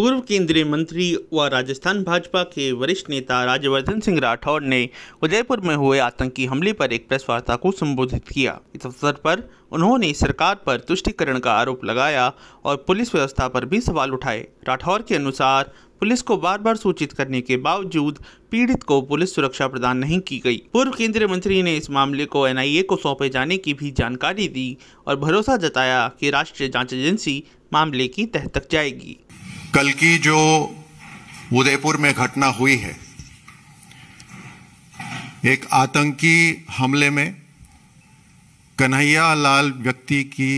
पूर्व केंद्रीय मंत्री व राजस्थान भाजपा के वरिष्ठ नेता राज्यवर्धन सिंह राठौर ने उदयपुर में हुए आतंकी हमले पर एक प्रेस वार्ता को संबोधित किया इस अवसर पर उन्होंने सरकार पर तुष्टिकरण का आरोप लगाया और पुलिस व्यवस्था पर भी सवाल उठाए राठौर के अनुसार पुलिस को बार बार सूचित करने के बावजूद पीड़ित को पुलिस सुरक्षा प्रदान नहीं की गई पूर्व केंद्रीय मंत्री ने इस मामले को एनआईए को सौंपे जाने की भी जानकारी दी और भरोसा जताया कि राष्ट्रीय जांच एजेंसी मामले की तह तक जाएगी कल की जो उदयपुर में घटना हुई है एक आतंकी हमले में कन्हैया लाल व्यक्ति की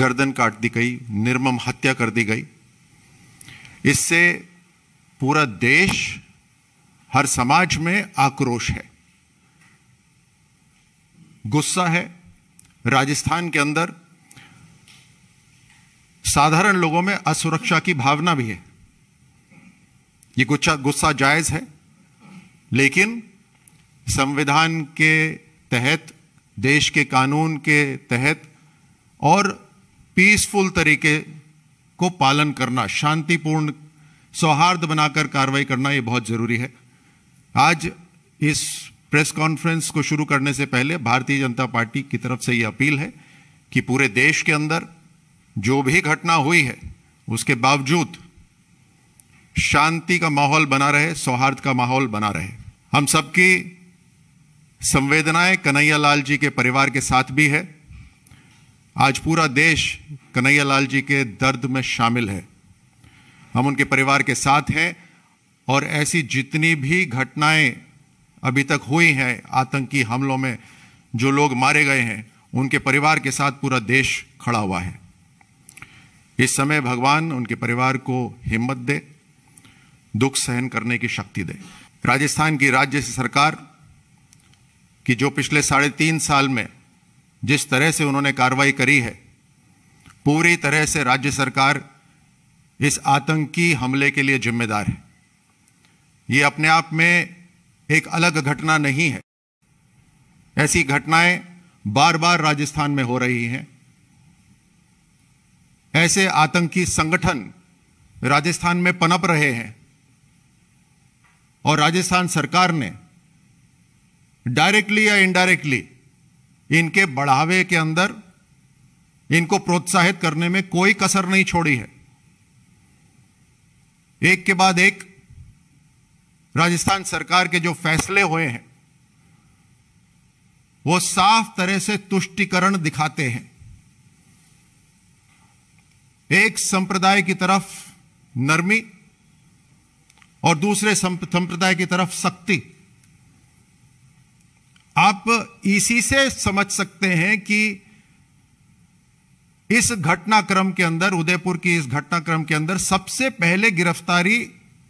गर्दन काट दी गई निर्मम हत्या कर दी गई इससे पूरा देश हर समाज में आक्रोश है गुस्सा है राजस्थान के अंदर साधारण लोगों में असुरक्षा की भावना भी है ये गुस्सा गुस्सा जायज है लेकिन संविधान के तहत देश के कानून के तहत और पीसफुल तरीके को पालन करना शांतिपूर्ण सौहार्द बनाकर कार्रवाई करना ये बहुत ज़रूरी है आज इस प्रेस कॉन्फ्रेंस को शुरू करने से पहले भारतीय जनता पार्टी की तरफ से ये अपील है कि पूरे देश के अंदर जो भी घटना हुई है उसके बावजूद शांति का माहौल बना रहे सौहार्द का माहौल बना रहे हम सबकी संवेदनाएं कन्हैया लाल जी के परिवार के साथ भी है आज पूरा देश कन्हैया लाल जी के दर्द में शामिल है हम उनके परिवार के साथ हैं और ऐसी जितनी भी घटनाएं अभी तक हुई हैं आतंकी हमलों में जो लोग मारे गए हैं उनके परिवार के साथ पूरा देश खड़ा हुआ है इस समय भगवान उनके परिवार को हिम्मत दे दुख सहन करने की शक्ति दे राजस्थान की राज्य सरकार कि जो पिछले साढ़े तीन साल में जिस तरह से उन्होंने कार्रवाई करी है पूरी तरह से राज्य सरकार इस आतंकी हमले के लिए जिम्मेदार है ये अपने आप में एक अलग घटना नहीं है ऐसी घटनाएं बार बार राजस्थान में हो रही हैं ऐसे आतंकी संगठन राजस्थान में पनप रहे हैं और राजस्थान सरकार ने डायरेक्टली या इनडायरेक्टली इनके बढ़ावे के अंदर इनको प्रोत्साहित करने में कोई कसर नहीं छोड़ी है एक के बाद एक राजस्थान सरकार के जो फैसले हुए हैं वो साफ तरह से तुष्टिकरण दिखाते हैं एक संप्रदाय की तरफ नरमी और दूसरे संप्रदाय की तरफ शक्ति आप इसी से समझ सकते हैं कि इस घटनाक्रम के अंदर उदयपुर की इस घटनाक्रम के अंदर सबसे पहले गिरफ्तारी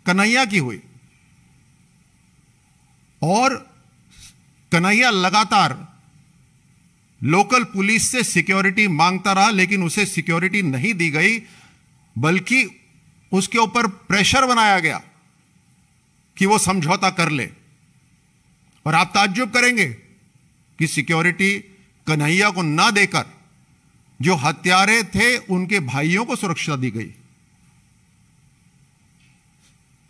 कन्हैया की हुई और कन्हैया लगातार लोकल पुलिस से सिक्योरिटी मांगता रहा लेकिन उसे सिक्योरिटी नहीं दी गई बल्कि उसके ऊपर प्रेशर बनाया गया कि वो समझौता कर ले और आप ताज्जुब करेंगे कि सिक्योरिटी कन्हैया को ना देकर जो हत्यारे थे उनके भाइयों को सुरक्षा दी गई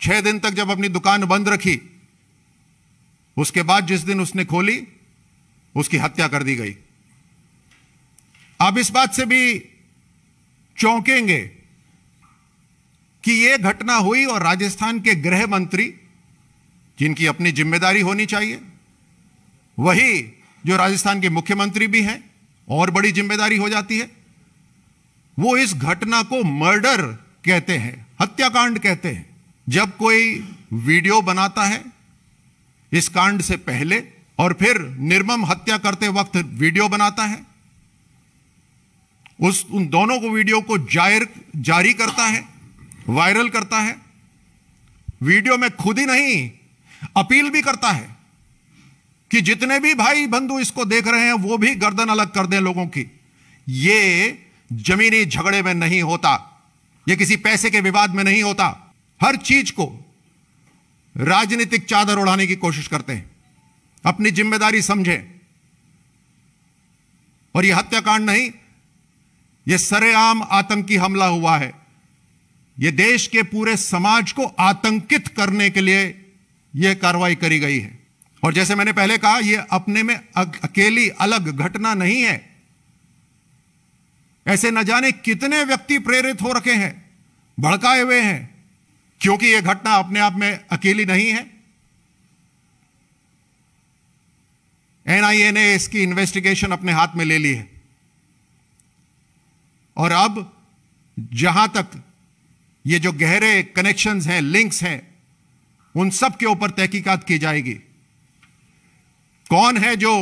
छह दिन तक जब अपनी दुकान बंद रखी उसके बाद जिस दिन उसने खोली उसकी हत्या कर दी गई आप इस बात से भी चौंकेंगे कि यह घटना हुई और राजस्थान के गृह मंत्री जिनकी अपनी जिम्मेदारी होनी चाहिए वही जो राजस्थान के मुख्यमंत्री भी हैं और बड़ी जिम्मेदारी हो जाती है वो इस घटना को मर्डर कहते हैं हत्याकांड कहते हैं जब कोई वीडियो बनाता है इस कांड से पहले और फिर निर्मम हत्या करते वक्त वीडियो बनाता है उस उन दोनों को वीडियो को जायर जारी करता है वायरल करता है वीडियो में खुद ही नहीं अपील भी करता है कि जितने भी भाई बंधु इसको देख रहे हैं वो भी गर्दन अलग कर दें लोगों की ये जमीनी झगड़े में नहीं होता ये किसी पैसे के विवाद में नहीं होता हर चीज को राजनीतिक चादर उड़ाने की कोशिश करते हैं अपनी जिम्मेदारी समझें और यह हत्याकांड नहीं यह सरेआम आतंकी हमला हुआ है यह देश के पूरे समाज को आतंकित करने के लिए यह कार्रवाई करी गई है और जैसे मैंने पहले कहा यह अपने में अकेली अलग घटना नहीं है ऐसे न जाने कितने व्यक्ति प्रेरित हो रखे हैं भड़काए हुए हैं क्योंकि यह घटना अपने आप में अकेली नहीं है एनआईए ने इसकी इन्वेस्टिगेशन अपने हाथ में ले ली है और अब जहां तक ये जो गहरे कनेक्शंस हैं लिंक्स हैं उन सब के ऊपर तहकीकात की जाएगी कौन है जो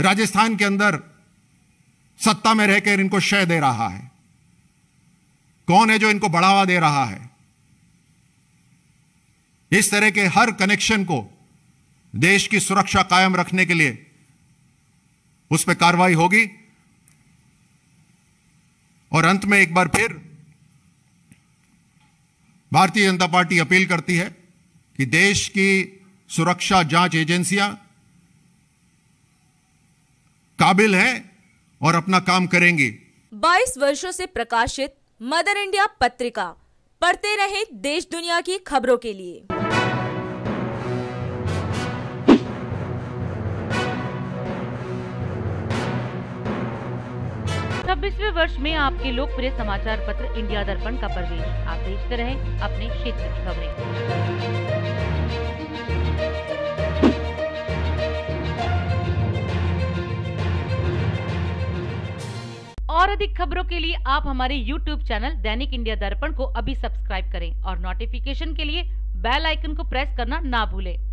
राजस्थान के अंदर सत्ता में रहकर इनको शय दे रहा है कौन है जो इनको बढ़ावा दे रहा है इस तरह के हर कनेक्शन को देश की सुरक्षा कायम रखने के लिए उस पर कार्रवाई होगी और अंत में एक बार फिर भारतीय जनता पार्टी अपील करती है कि देश की सुरक्षा जांच एजेंसियां काबिल हैं और अपना काम करेंगी 22 वर्षों से प्रकाशित मदर इंडिया पत्रिका पढ़ते रहे देश दुनिया की खबरों के लिए छब्बीसवे वर्ष में आपके लोकप्रिय समाचार पत्र इंडिया दर्पण का प्रवेश आप देखते रहे अपने क्षेत्र की खबरें और अधिक खबरों के लिए आप हमारे YouTube चैनल दैनिक इंडिया दर्पण को अभी सब्सक्राइब करें और नोटिफिकेशन के लिए बेल आइकन को प्रेस करना ना भूलें।